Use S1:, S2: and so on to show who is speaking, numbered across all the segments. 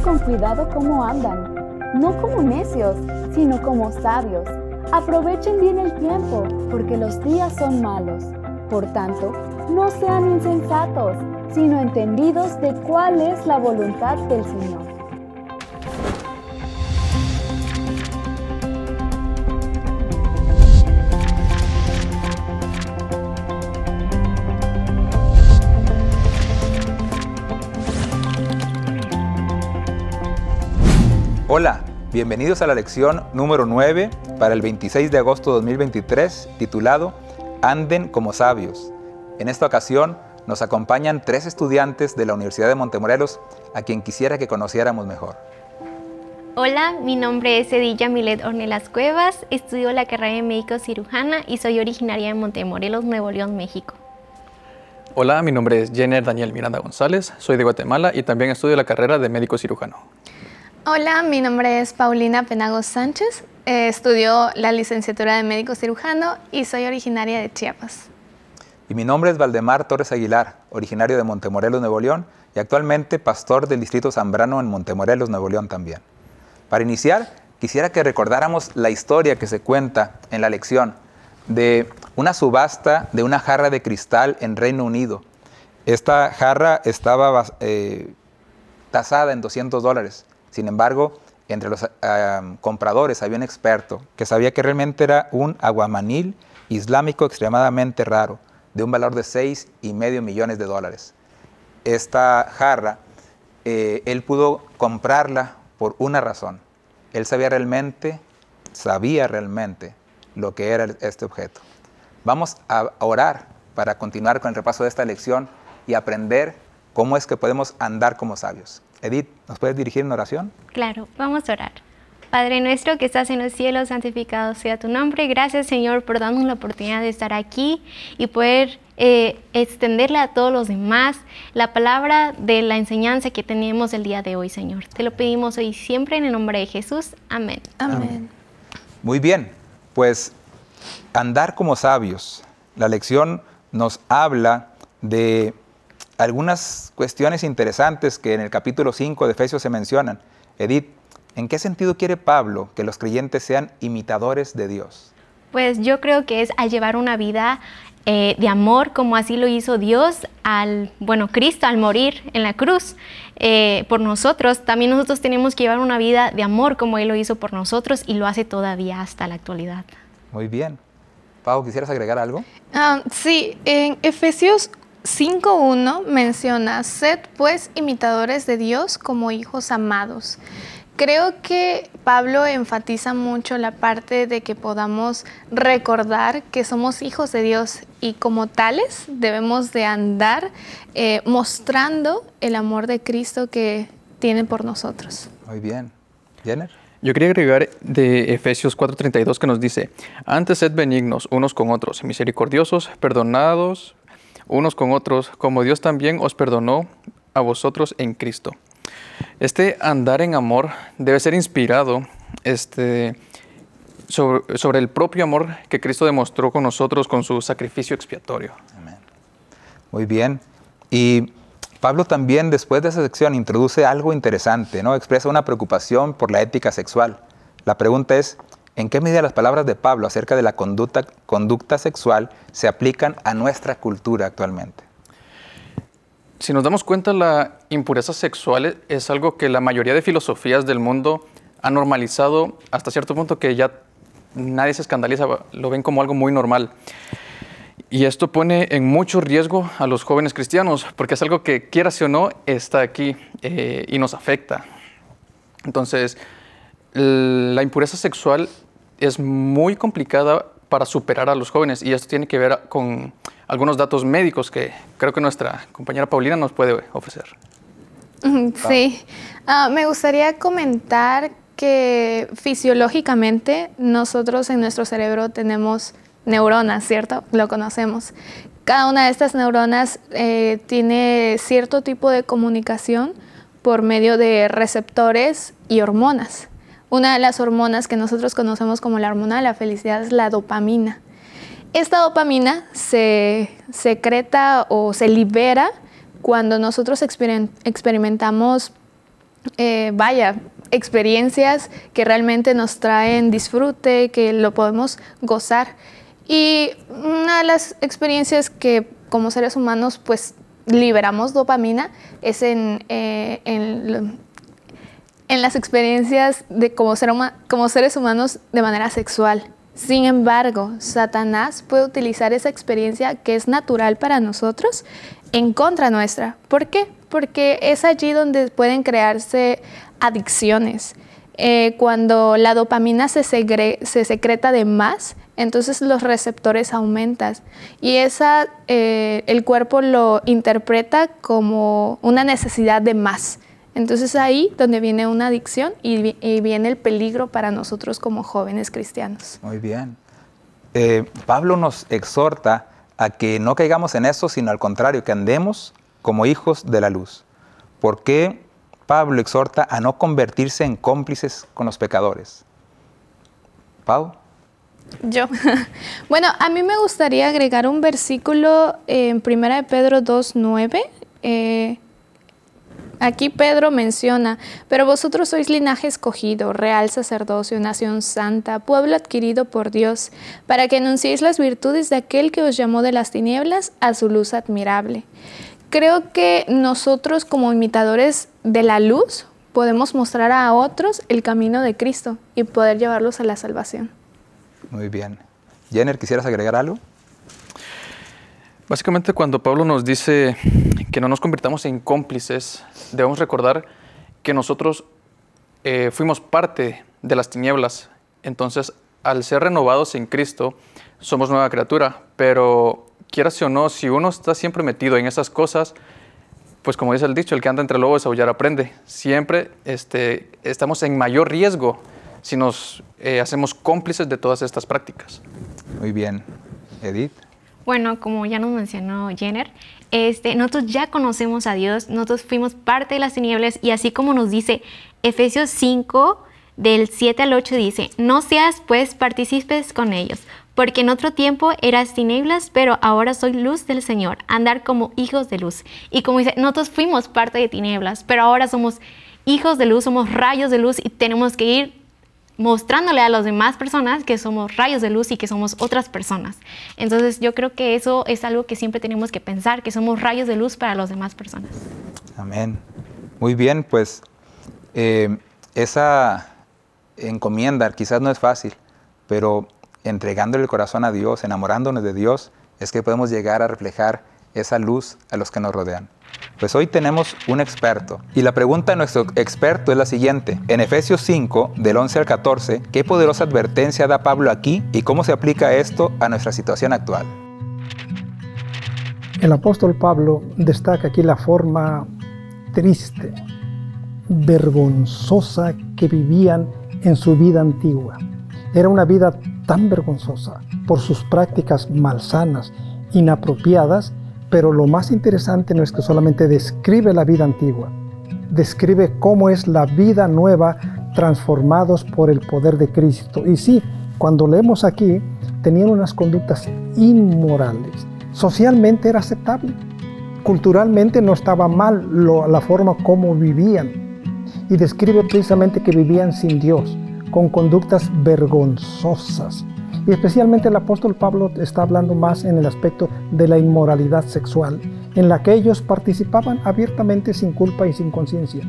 S1: con cuidado cómo andan, no como necios, sino como sabios. Aprovechen bien el tiempo, porque los días son malos. Por tanto, no sean insensatos, sino entendidos de cuál es la voluntad
S2: del Señor.
S3: Bienvenidos a la lección número 9 para el 26 de agosto de 2023 titulado Anden como sabios. En esta ocasión nos acompañan tres estudiantes de la Universidad de Montemorelos a quien quisiera que conociéramos mejor.
S1: Hola, mi nombre es Edilla Milet Ornelas Cuevas, estudio la carrera de médico cirujana y soy originaria de Montemorelos, Nuevo León, México.
S4: Hola, mi nombre es Jenner Daniel Miranda González, soy de Guatemala y también estudio la carrera de médico cirujano.
S2: Hola, mi nombre es Paulina Penagos Sánchez. Eh, estudio la licenciatura de médico cirujano y soy originaria de Chiapas.
S4: Y mi
S3: nombre es Valdemar Torres Aguilar, originario de Montemorelos, Nuevo León, y actualmente pastor del distrito Zambrano en Montemorelos, Nuevo León también. Para iniciar, quisiera que recordáramos la historia que se cuenta en la lección de una subasta de una jarra de cristal en Reino Unido. Esta jarra estaba eh, tasada en 200 dólares. Sin embargo, entre los ah, compradores había un experto que sabía que realmente era un aguamanil islámico extremadamente raro, de un valor de seis y medio millones de dólares. Esta jarra, eh, él pudo comprarla por una razón. Él sabía realmente, sabía realmente lo que era este objeto. Vamos a orar para continuar con el repaso de esta lección y aprender ¿Cómo es que podemos andar como sabios? Edith, ¿nos puedes dirigir en oración?
S1: Claro, vamos a orar. Padre nuestro que estás en los cielos, santificado sea tu nombre. Gracias Señor por darnos la oportunidad de estar aquí y poder eh, extenderle a todos los demás la palabra de la enseñanza que tenemos el día de hoy, Señor. Te lo pedimos hoy siempre en el nombre de Jesús. Amén. Amén.
S3: Muy bien, pues andar como sabios. La lección nos habla de algunas cuestiones interesantes que en el capítulo 5 de Efesios se mencionan. Edith, ¿en qué sentido quiere Pablo que los creyentes sean imitadores de Dios?
S1: Pues yo creo que es al llevar una vida eh, de amor, como así lo hizo Dios al, bueno, Cristo al morir en la cruz eh, por nosotros. También nosotros tenemos que llevar una vida de amor, como Él lo hizo por nosotros y lo hace todavía hasta la actualidad.
S3: Muy bien. Pablo ¿quisieras agregar algo?
S2: Ah, sí, en Efesios 5.1 menciona, sed pues imitadores de Dios como hijos amados. Creo que Pablo enfatiza mucho la parte de que podamos recordar que somos hijos de Dios y como tales debemos de andar eh, mostrando el amor de Cristo que tiene por nosotros.
S4: Muy bien. Jenner. Yo quería agregar de Efesios 4:32 que nos dice, antes sed benignos unos con otros, misericordiosos, perdonados, unos con otros, como Dios también os perdonó a vosotros en Cristo. Este andar en amor debe ser inspirado este, sobre, sobre, el propio amor que Cristo demostró con nosotros con su sacrificio expiatorio. Amén.
S3: Muy bien. Y Pablo también, después de esa sección, introduce algo interesante, ¿no? Expresa una preocupación por la ética sexual. La pregunta es, ¿En qué medida las palabras de Pablo acerca de la conducta, conducta sexual se aplican a nuestra cultura
S4: actualmente? Si nos damos cuenta, la impureza sexual es algo que la mayoría de filosofías del mundo ha normalizado hasta cierto punto que ya nadie se escandaliza, lo ven como algo muy normal. Y esto pone en mucho riesgo a los jóvenes cristianos, porque es algo que, quieras o no, está aquí eh, y nos afecta. Entonces, la impureza sexual es muy complicada para superar a los jóvenes y esto tiene que ver con algunos datos médicos que creo que nuestra compañera Paulina nos puede ofrecer.
S2: Sí, ah, me gustaría comentar que fisiológicamente nosotros en nuestro cerebro tenemos neuronas, ¿cierto? Lo conocemos. Cada una de estas neuronas eh, tiene cierto tipo de comunicación por medio de receptores y hormonas. Una de las hormonas que nosotros conocemos como la hormona de la felicidad es la dopamina. Esta dopamina se secreta o se libera cuando nosotros experimentamos, eh, vaya, experiencias que realmente nos traen disfrute, que lo podemos gozar. Y una de las experiencias que como seres humanos pues liberamos dopamina es en eh, en las experiencias de como, seres humanos de manera sexual. Sin embargo, Satanás puede utilizar esa experiencia que es natural para nosotros en contra nuestra. ¿Por qué? Porque es allí donde pueden crearse adicciones. Eh, cuando la dopamina se, secreta de más, entonces los receptores aumentan y esa, eh, el cuerpo lo interpreta como una necesidad de más. Entonces ahí donde viene una adicción y, viene el peligro para nosotros como jóvenes cristianos.
S3: Muy bien. Eh, Pablo nos exhorta a que no caigamos en eso, sino al contrario, que andemos como hijos de la luz. ¿Por qué Pablo exhorta a no convertirse en cómplices con los pecadores? Pau.
S2: Yo. bueno, a mí me gustaría agregar un versículo en 1 Pedro 2.9. Eh, Aquí Pedro menciona, pero vosotros sois linaje escogido, real sacerdocio, nación santa, pueblo adquirido por Dios, para que anunciéis las virtudes de aquel que os llamó de las tinieblas a su luz admirable. Creo que nosotros como imitadores de la luz podemos mostrar a otros el camino de Cristo y poder llevarlos a la salvación.
S4: Muy bien. Jenner, ¿quisieras agregar algo? Básicamente cuando Pablo nos dice que no nos convirtamos en cómplices, debemos recordar que nosotros eh, fuimos parte de las tinieblas. Entonces, al ser renovados en Cristo, somos nueva criatura. Pero quieras o no, si uno está siempre metido en esas cosas, pues como dice el dicho, el que anda entre lobos aullar aprende. Siempre este, estamos en mayor riesgo si nos eh, hacemos cómplices de todas estas prácticas. Muy bien. Edith.
S1: Bueno, como ya nos mencionó Jenner, este, nosotros ya conocemos a Dios, nosotros fuimos parte de las tinieblas y así como nos dice Efesios 5, del 7 al 8 dice, no seas pues partícipes con ellos, porque en otro tiempo eras tinieblas, pero ahora soy luz del Señor, andar como hijos de luz. Y como dice, nosotros fuimos parte de tinieblas, pero ahora somos hijos de luz, somos rayos de luz y tenemos que ir mostrándole a las demás personas que somos rayos de luz y que somos otras personas. Entonces yo creo que eso es algo que siempre tenemos que pensar, que somos rayos de luz para las demás personas.
S3: Amén. Muy bien, pues eh, esa encomienda quizás no es fácil, pero entregándole el corazón a Dios, enamorándonos de Dios, es que podemos llegar a reflejar esa luz a los que nos rodean. Pues hoy tenemos un experto. Y la pregunta de nuestro experto es la siguiente. En Efesios 5, del 11 al 14, ¿qué poderosa advertencia da Pablo aquí y cómo se aplica esto a nuestra situación actual?
S5: El apóstol Pablo destaca aquí la forma triste, vergonzosa que vivían en su vida antigua. Era una vida tan vergonzosa por sus prácticas malsanas, inapropiadas pero lo más interesante no es que solamente describe la vida antigua, describe cómo es la vida nueva transformados por el poder de Cristo. Y sí, cuando leemos aquí, tenían unas conductas inmorales. Socialmente era aceptable, culturalmente no estaba mal la forma como vivían. Y describe precisamente que vivían sin Dios, con conductas vergonzosas. Y especialmente el apóstol Pablo está hablando más en el aspecto de la inmoralidad sexual, en la que ellos participaban abiertamente sin culpa y sin conciencia.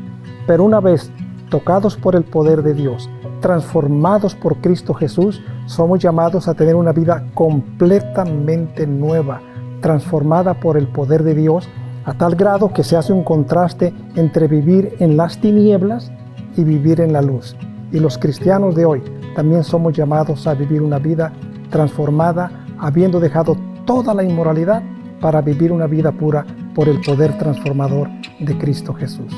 S5: Pero una vez tocados por el poder de Dios, transformados por Cristo Jesús, somos llamados a tener una vida completamente nueva, transformada por el poder de Dios, a tal grado que se hace un contraste entre vivir en las tinieblas y vivir en la luz y los cristianos de hoy también somos llamados a vivir una vida transformada, habiendo dejado toda la inmoralidad para vivir una vida pura por el poder transformador de Cristo Jesús.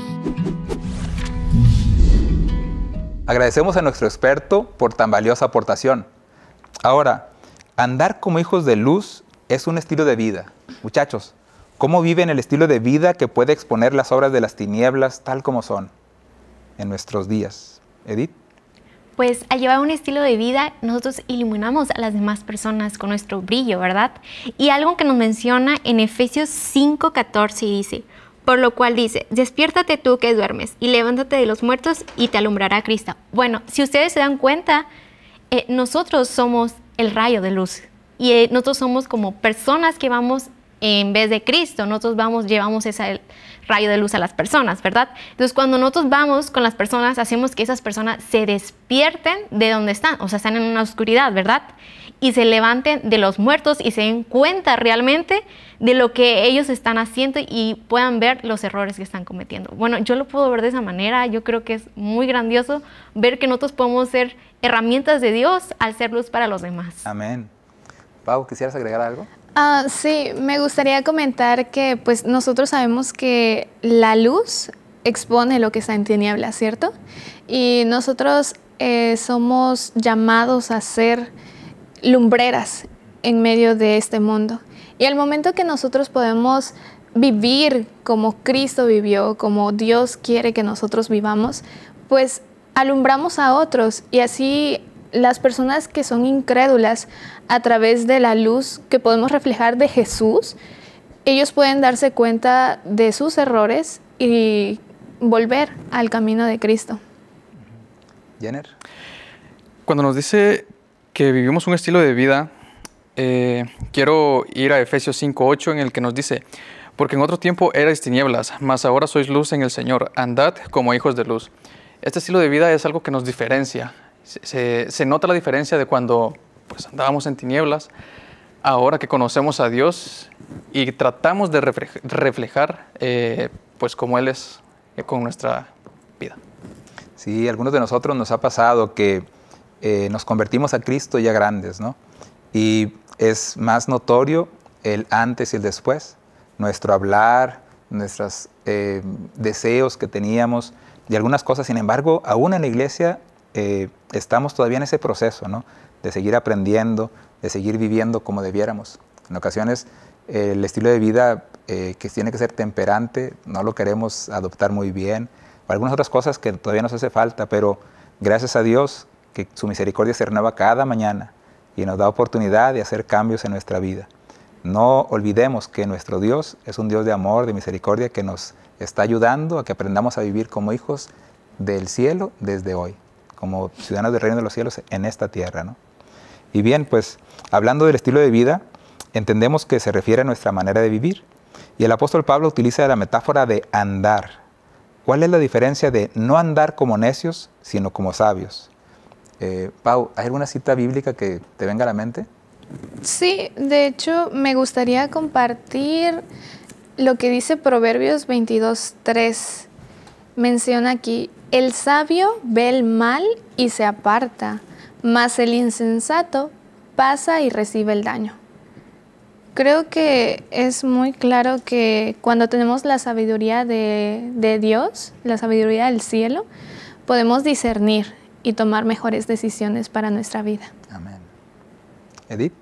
S3: Agradecemos a nuestro experto por tan valiosa aportación. Ahora, andar como hijos de luz es un estilo de vida. Muchachos, ¿cómo viven el estilo de vida que puede exponer las obras de las tinieblas tal como son en nuestros días? Edith
S1: pues al llevar un estilo de vida nosotros iluminamos a las demás personas con nuestro brillo, ¿verdad? Y algo que nos menciona en Efesios 5:14 dice, por lo cual dice, despiértate tú que duermes y levántate de los muertos y te alumbrará Cristo. Bueno, si ustedes se dan cuenta, eh, nosotros somos el rayo de luz y eh, nosotros somos como personas que vamos en vez de Cristo, nosotros vamos, llevamos esa rayo de luz a las personas, ¿verdad? Entonces, cuando nosotros vamos con las personas, hacemos que esas personas se despierten de donde están, o sea, están en una oscuridad, ¿verdad? Y se levanten de los muertos y se den cuenta realmente de lo que ellos están haciendo y puedan ver los errores que están cometiendo. Bueno, yo lo puedo ver de esa manera, yo creo que es muy grandioso ver que nosotros podemos ser herramientas de Dios al ser luz
S2: para los demás.
S3: Amén. Pau, ¿quisieras agregar algo?
S2: Ah, sí, me gustaría comentar que pues nosotros sabemos que la luz expone lo que está en tinieblas, ¿cierto? Y nosotros eh, somos llamados a ser lumbreras en medio de este mundo. Y al momento que nosotros podemos vivir como Cristo vivió, como Dios quiere que nosotros vivamos, pues alumbramos a otros y así las personas que son incrédulas a través de la luz que podemos reflejar de Jesús, ellos pueden darse cuenta de sus errores y volver al camino de Cristo.
S4: Jenner. Cuando nos dice que vivimos un estilo de vida, eh, quiero ir a Efesios 5.8 en el que nos dice, porque en otro tiempo erais tinieblas, mas ahora sois luz en el Señor, andad como hijos de luz. Este estilo de vida es algo que nos diferencia, se, nota la diferencia de cuando pues, andábamos en tinieblas, ahora que conocemos a Dios y tratamos de reflejar eh, pues como Él es eh, con nuestra vida.
S3: Sí, algunos de nosotros nos ha pasado que eh, nos convertimos a Cristo ya grandes, ¿no? Y es más notorio el antes y el después, nuestro hablar, nuestros deseos que teníamos y algunas cosas, sin embargo, aún en la iglesia eh, estamos todavía en ese proceso, ¿no? De seguir aprendiendo, de seguir viviendo como debiéramos. En ocasiones el estilo de vida eh, que tiene que ser temperante no lo queremos adoptar muy bien, algunas otras cosas que todavía nos hace falta, pero gracias a Dios que su misericordia se renueva cada mañana y nos da oportunidad de hacer cambios en nuestra vida. No olvidemos que nuestro Dios es un Dios de amor, de misericordia, que nos está ayudando a que aprendamos a vivir como hijos del cielo desde hoy como ciudadanos del reino de los cielos en esta tierra. ¿no? Y bien, pues hablando del estilo de vida, entendemos que se refiere a nuestra manera de vivir. Y el apóstol Pablo utiliza la metáfora de andar. ¿Cuál es la diferencia de no andar como necios, sino como sabios? Eh, Pau, ¿hay alguna cita bíblica que te venga a la mente?
S2: Sí, de hecho me gustaría compartir lo que dice Proverbios 22.3. Menciona aquí, el sabio ve el mal y se aparta, mas el insensato pasa y recibe el daño. Creo que es muy claro que cuando tenemos la sabiduría de, Dios, la sabiduría del cielo, podemos discernir y tomar mejores decisiones para nuestra vida. Amén. Edith.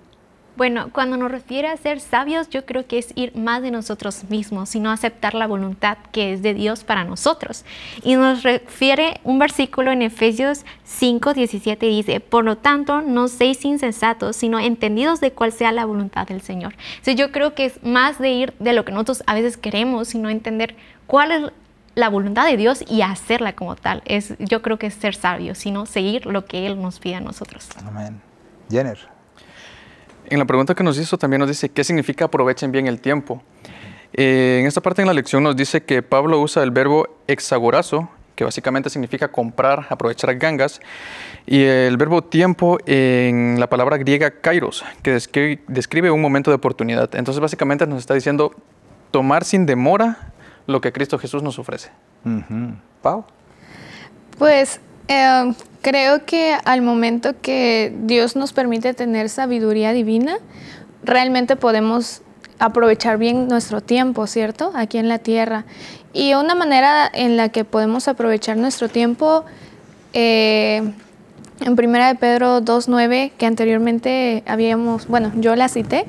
S2: Bueno, cuando
S1: nos refiere a ser sabios, yo creo que es ir más de nosotros mismos, sino aceptar la voluntad que es de Dios para nosotros. Y nos refiere un versículo en Efesios 5, 17, dice, por lo tanto, no seis insensatos, sino entendidos de cuál sea la voluntad del Señor. si yo creo que es más de ir de lo que nosotros a veces queremos, sino entender cuál es la voluntad de Dios y hacerla como tal. Es, yo creo que es ser sabio, sino seguir lo que Él nos pide a nosotros.
S4: Amén. Jenner en la pregunta que nos hizo también nos dice qué significa aprovechen bien el tiempo. Eh, en esta parte de la lección nos dice que Pablo usa el verbo hexagorazo, que básicamente significa comprar, aprovechar gangas, y el verbo tiempo en la palabra griega kairos, que describe, un momento de oportunidad. Entonces básicamente nos está diciendo tomar sin demora lo que Cristo Jesús nos ofrece. Pablo. Pau.
S2: Pues Em, creo que al momento que Dios nos permite tener sabiduría divina, realmente podemos aprovechar bien nuestro tiempo, ¿cierto? Aquí en la tierra. Y una manera en la que podemos aprovechar nuestro tiempo, eh, en Primera de Pedro 2.9, que anteriormente habíamos, bueno, yo la cité,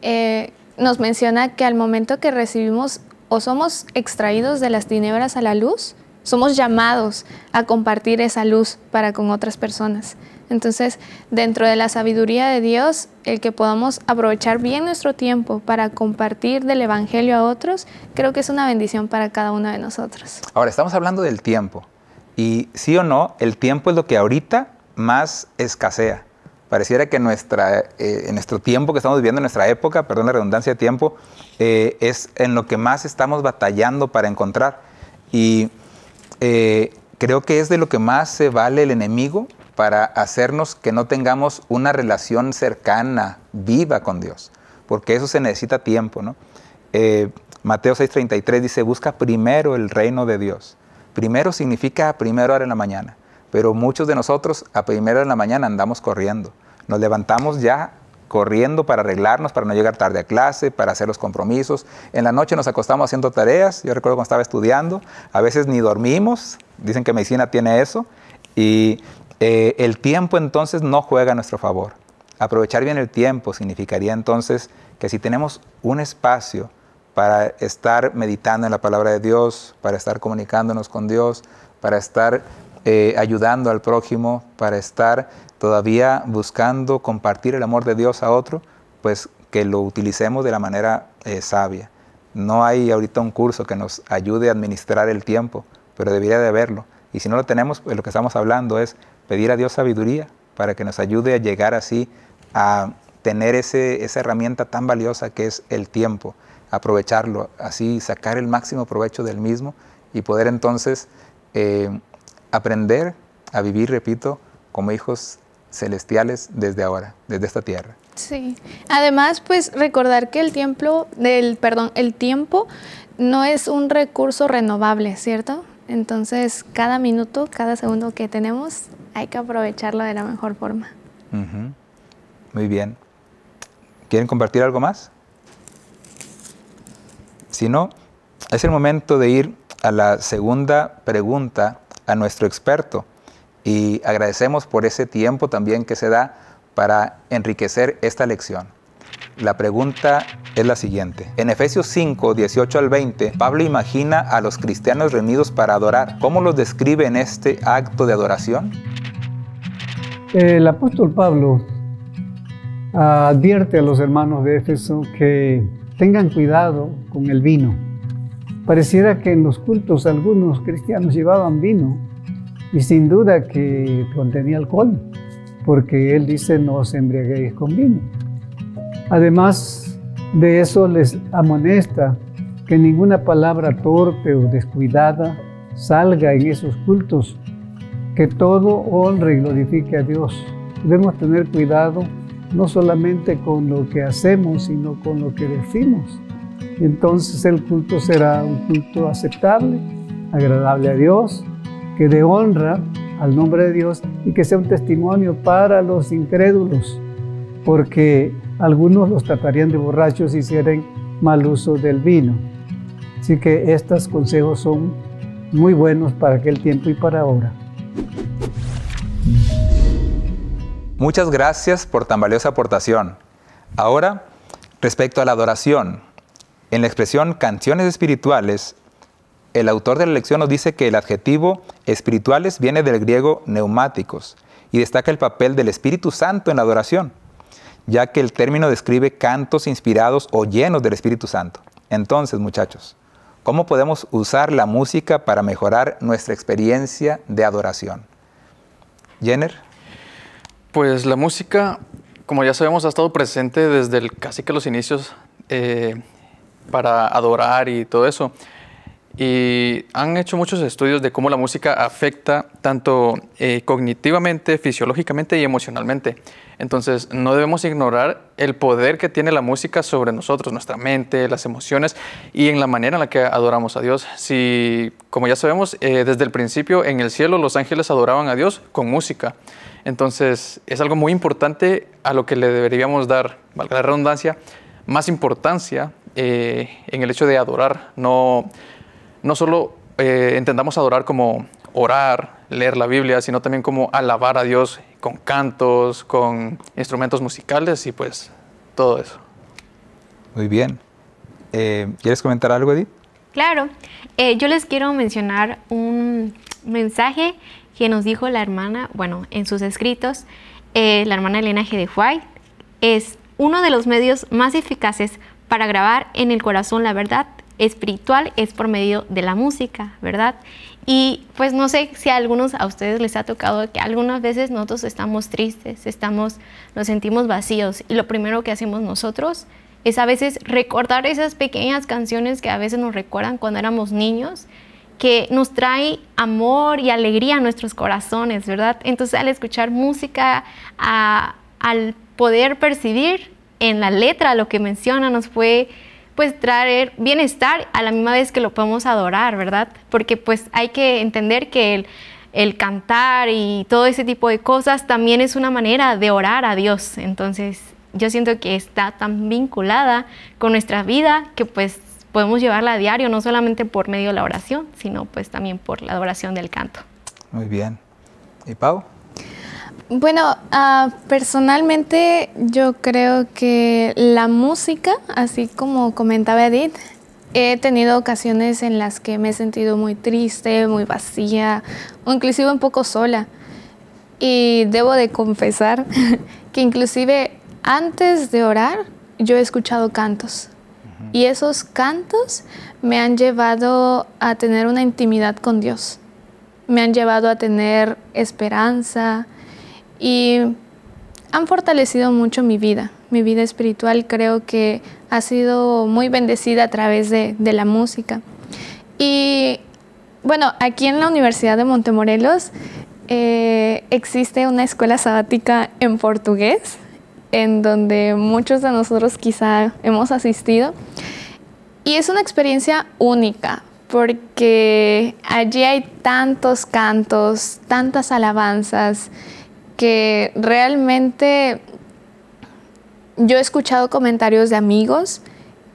S2: eh, nos menciona que al momento que recibimos o somos extraídos de las tinieblas a la luz, somos llamados a compartir esa luz para con otras personas. Entonces, dentro de la sabiduría de Dios, el que podamos aprovechar bien nuestro tiempo para compartir del Evangelio a otros, creo que es una bendición para cada uno de nosotros.
S3: Ahora, estamos hablando del tiempo. Y sí o no, el tiempo es lo que ahorita más escasea. Pareciera que nuestra, eh, nuestro tiempo que estamos viviendo, en nuestra época, perdón la redundancia de tiempo, eh, es en lo que más estamos batallando para encontrar. Y eh, creo que es de lo que más se vale el enemigo para hacernos que no tengamos una relación cercana, viva con Dios, porque eso se necesita tiempo, ¿no? Eh, Mateo 6:33 dice, busca primero el reino de Dios. Primero significa a primera hora en la mañana, pero muchos de nosotros a primera hora en la mañana andamos corriendo. Nos levantamos ya corriendo para arreglarnos, para no llegar tarde a clase, para hacer los compromisos. En la noche nos acostamos haciendo tareas. Yo recuerdo cuando estaba estudiando, a veces ni dormimos. Dicen que medicina tiene eso. Y eh, el tiempo entonces no juega a nuestro favor. Aprovechar bien el tiempo significaría entonces que si tenemos un espacio para estar meditando en la palabra de Dios, para estar comunicándonos con Dios, para estar eh, ayudando al prójimo, para estar todavía buscando compartir el amor de Dios a otro, pues que lo utilicemos de la manera eh, sabia. No hay ahorita un curso que nos ayude a administrar el tiempo, pero debería de haberlo. Y si no lo tenemos, pues lo que estamos hablando es pedir a Dios sabiduría para que nos ayude a llegar así a tener esa herramienta tan valiosa que es el tiempo, aprovecharlo, así sacar el máximo provecho del mismo y poder entonces eh, aprender a vivir, repito, como hijos celestiales desde ahora,
S2: desde esta tierra. Sí. Además, pues recordar que el tiempo, del, perdón, el tiempo no es un recurso renovable, ¿cierto? Entonces, cada minuto, cada segundo que tenemos, hay que aprovecharlo de la mejor forma.
S3: Muy bien. ¿Quieren compartir algo más? Si no, es el momento de ir a la segunda pregunta a nuestro experto y agradecemos por ese tiempo también que se da para enriquecer esta lección. La pregunta es la siguiente. En Efesios 5, 18 al 20, Pablo imagina a los cristianos reunidos para adorar. ¿Cómo los describe en este acto de adoración?
S6: El apóstol Pablo advierte a los hermanos de Éfeso que tengan cuidado con el vino. Pareciera que en los cultos algunos cristianos llevaban vino y sin duda que contenía alcohol, porque él dice no os embriaguéis con vino. Además de eso les amonesta que ninguna palabra torpe o descuidada salga en esos cultos, que todo honre y glorifique a Dios. Debemos tener cuidado no solamente con lo que hacemos, sino con lo que decimos. entonces el culto será un culto aceptable, agradable a Dios que dé honra al nombre de Dios y que sea un testimonio para los incrédulos, porque algunos los tratarían de borrachos y hicieran mal uso del vino. Así que estos consejos son muy buenos para aquel tiempo y para ahora.
S3: Muchas gracias por tan valiosa aportación. Ahora, respecto a la adoración, en la expresión canciones espirituales el autor de la lección nos dice que el adjetivo espirituales viene del griego neumáticos y destaca el papel del Espíritu Santo en la adoración, ya que el término describe cantos inspirados o llenos del Espíritu Santo. Entonces, muchachos, ¿cómo podemos usar la música para mejorar nuestra experiencia de adoración?
S4: Jenner. Pues la música, como ya sabemos, ha estado presente desde casi que los inicios eh, para adorar y todo eso y han hecho muchos estudios de cómo la música afecta tanto eh, cognitivamente, fisiológicamente y emocionalmente. Entonces, no debemos ignorar el poder que tiene la música sobre nosotros, nuestra mente, las emociones y en la manera en la que adoramos a Dios. Si, como ya sabemos, eh, desde el principio en el cielo los ángeles adoraban a Dios con música. Entonces, es algo muy importante a lo que le deberíamos dar, valga la redundancia, más importancia eh, en el hecho de adorar, no no solo eh, entendamos adorar como orar, leer la Biblia, sino también como alabar a Dios con cantos, con instrumentos musicales y pues todo eso.
S3: Muy bien. Eh, ¿Quieres comentar algo, Edith?
S1: Claro. Eh, yo les quiero mencionar un mensaje que nos dijo la hermana, bueno, en sus escritos, la hermana Elena G. de White, es uno de los medios más eficaces para grabar en el corazón la verdad espiritual es por medio de la música, ¿verdad? Y pues no sé si a algunos a ustedes les ha tocado que algunas veces nosotros estamos tristes, estamos nos sentimos vacíos y lo primero que hacemos nosotros es a veces recordar esas pequeñas canciones que a veces nos recuerdan cuando éramos niños, que nos trae amor y alegría a nuestros corazones, ¿verdad? Entonces al escuchar música, al poder percibir en la letra lo que menciona, nos fue pues traer bienestar a la misma vez que lo podemos adorar, ¿verdad? Porque pues hay que entender que el, cantar y todo ese tipo de cosas también es una manera de orar a Dios. Entonces yo siento que está tan vinculada con nuestra vida que pues podemos llevarla a diario, no solamente por medio de la oración, sino pues también por la adoración del canto.
S3: Muy bien. ¿Y Pau?
S2: Bueno, ah, personalmente yo creo que la música, así como comentaba Edith, he tenido ocasiones en las que me he sentido muy triste, muy vacía, o inclusive un poco sola. Y debo de confesar que inclusive antes de orar yo he escuchado cantos. Y esos cantos me han llevado a tener una intimidad con Dios. Me han llevado a tener esperanza, y han fortalecido mucho mi vida. Mi vida espiritual creo que ha sido muy bendecida a través de, la música. Y bueno, aquí en la Universidad de Montemorelos eh, existe una escuela sabática en portugués, en donde muchos de nosotros quizá hemos asistido. Y es una experiencia única, porque allí hay tantos cantos, tantas alabanzas que realmente yo he escuchado comentarios de amigos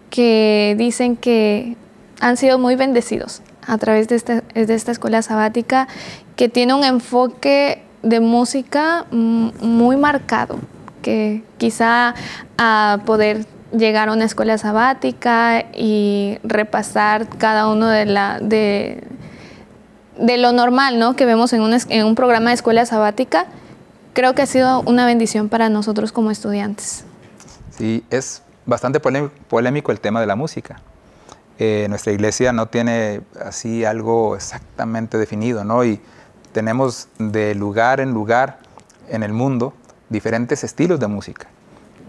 S2: que dicen que han sido muy bendecidos a través de, este, esta escuela sabática, que tiene un enfoque de música muy marcado, que quizá a poder llegar a una escuela sabática y repasar cada uno de la... De, lo normal, Que vemos en un programa de escuela sabática, creo que ha sido una bendición para nosotros como estudiantes.
S3: Sí, es bastante polémico el tema de la música. Eh, nuestra iglesia no tiene así algo exactamente definido, ¿no? Y tenemos de lugar en lugar en el mundo diferentes estilos de música.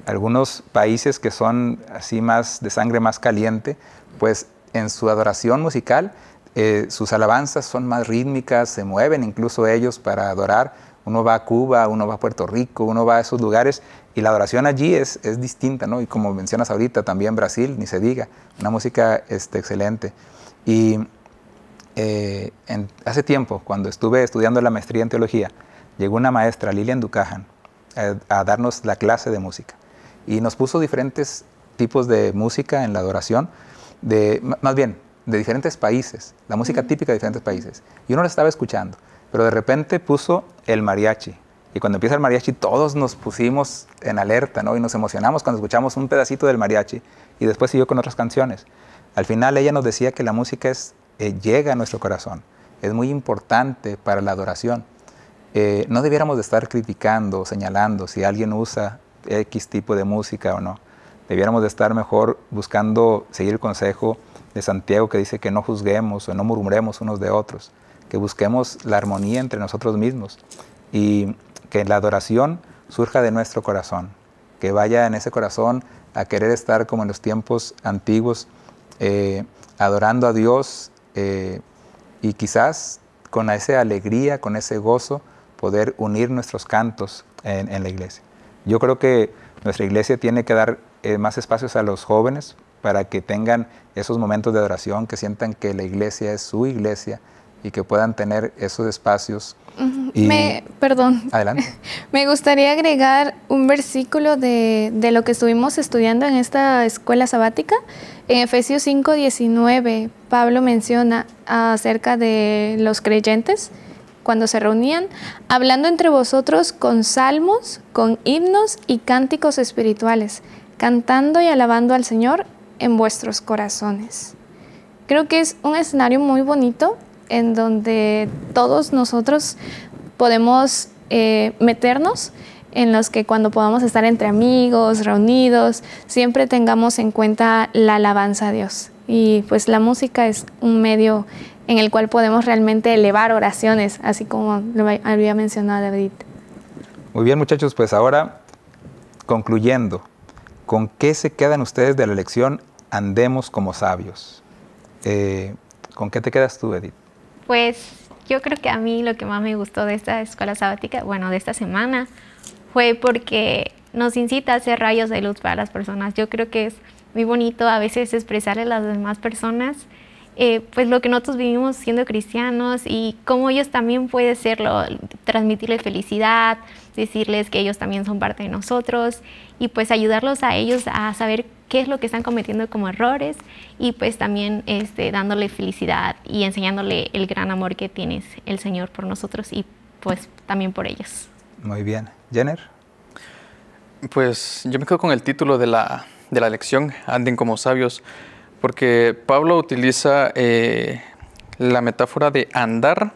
S3: Algunos países que son así más de sangre más caliente, pues en su adoración musical, eh, sus alabanzas son más rítmicas, se mueven incluso ellos para adorar uno va a Cuba, uno va a Puerto Rico, uno va a esos lugares y la adoración allí es, distinta, ¿no? Y como mencionas ahorita, también Brasil, ni se diga, una música este, excelente. Y eh, hace tiempo, cuando estuve estudiando la maestría en teología, llegó una maestra, Lilian Ducajan, a, darnos la clase de música. Y nos puso diferentes tipos de música en la adoración, de, más bien, de diferentes países, la música típica de diferentes países. Y uno la estaba escuchando pero de repente puso el mariachi. Y cuando empieza el mariachi, todos nos pusimos en alerta, ¿no? Y nos emocionamos cuando escuchamos un pedacito del mariachi. Y después siguió con otras canciones. Al final ella nos decía que la música es, eh, llega a nuestro corazón. Es muy importante para la adoración. Eh, no debiéramos de estar criticando, o señalando si alguien usa X tipo de música o no. Debiéramos de estar mejor buscando seguir el consejo de Santiago que dice que no juzguemos o no murmuremos unos de otros que busquemos la armonía entre nosotros mismos y que la adoración surja de nuestro corazón, que vaya en ese corazón a querer estar como en los tiempos antiguos, eh, adorando a Dios eh, y quizás con esa alegría, con ese gozo, poder unir nuestros cantos en, la iglesia. Yo creo que nuestra iglesia tiene que dar eh, más espacios a los jóvenes para que tengan esos momentos de adoración, que sientan que la iglesia es su iglesia, y que puedan tener esos espacios.
S2: Me, perdón. Adelante. Me gustaría agregar un versículo de, de, lo que estuvimos estudiando en esta escuela sabática. En Efesios 519 Pablo menciona acerca de los creyentes cuando se reunían, hablando entre vosotros con salmos, con himnos y cánticos espirituales, cantando y alabando al Señor en vuestros corazones. Creo que es un escenario muy bonito en donde todos nosotros podemos eh, meternos en los que cuando podamos estar entre amigos, reunidos, siempre tengamos en cuenta la alabanza a Dios. Y pues la música es un medio en el cual podemos realmente elevar oraciones, así como lo había mencionado David.
S3: Muy bien muchachos, pues ahora concluyendo, ¿con qué se quedan ustedes de la lección Andemos como sabios? Eh, ¿Con qué te quedas tú, Edith?
S1: Pues yo creo que a mí lo que más me gustó de esta escuela sabática, bueno, de esta semana, fue porque nos incita a hacer rayos de luz para las personas. Yo creo que es muy bonito a veces expresarle a las demás personas eh, pues lo que nosotros vivimos siendo cristianos y cómo ellos también puede serlo, transmitirles felicidad, decirles que ellos también son parte de nosotros y pues ayudarlos a ellos a saber qué es lo que están cometiendo como errores y pues también este, dándole felicidad y enseñándole el gran amor que tiene el Señor por nosotros y pues también por ellos.
S3: Muy bien.
S4: Jenner. Pues yo me quedo con el título de la, de la lección, Anden como sabios porque Pablo utiliza eh, la metáfora de andar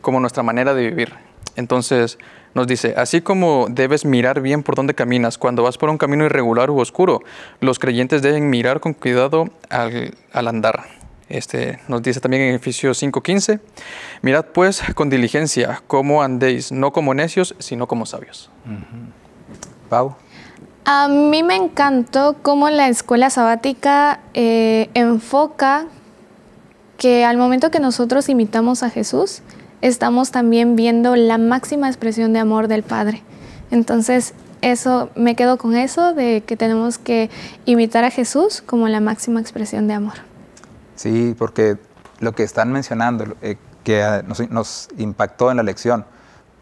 S4: como nuestra manera de vivir. Entonces nos dice, así como debes mirar bien por dónde caminas cuando vas por un camino irregular u oscuro, los creyentes deben mirar con cuidado al, andar. Este, nos dice también en Efesios 5:15, mirad pues con diligencia cómo andéis, no como necios, sino como sabios.
S2: A mí me encantó cómo la escuela sabática eh, enfoca que al momento que nosotros imitamos a Jesús, estamos también viendo la máxima expresión de amor del Padre. Entonces, eso me quedo con eso de que tenemos que imitar a Jesús como la máxima expresión de amor.
S3: Sí, porque lo que están mencionando, eh, que ah, nos, impactó en la lección,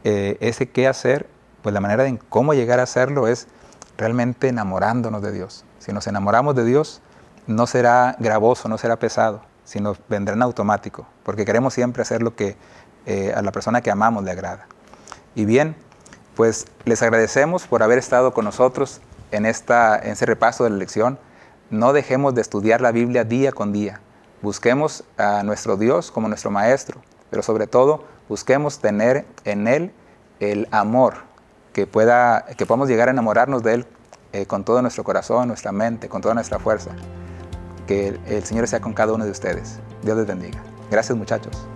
S3: eh, ese qué hacer, pues la manera de cómo llegar a hacerlo es realmente enamorándonos de Dios. Si nos enamoramos de Dios, no será gravoso, no será pesado, sino vendrá en automático, porque queremos siempre hacer lo que eh, a la persona que amamos le agrada. Y bien, pues les agradecemos por haber estado con nosotros en, esta, en ese repaso de la lección. No dejemos de estudiar la Biblia día con día. Busquemos a nuestro Dios como nuestro Maestro, pero sobre todo busquemos tener en Él el amor que, pueda, que podamos llegar a enamorarnos de Él eh, con todo nuestro corazón, nuestra mente, con toda nuestra fuerza. Que el Señor sea con cada uno de ustedes. Dios les bendiga. Gracias muchachos.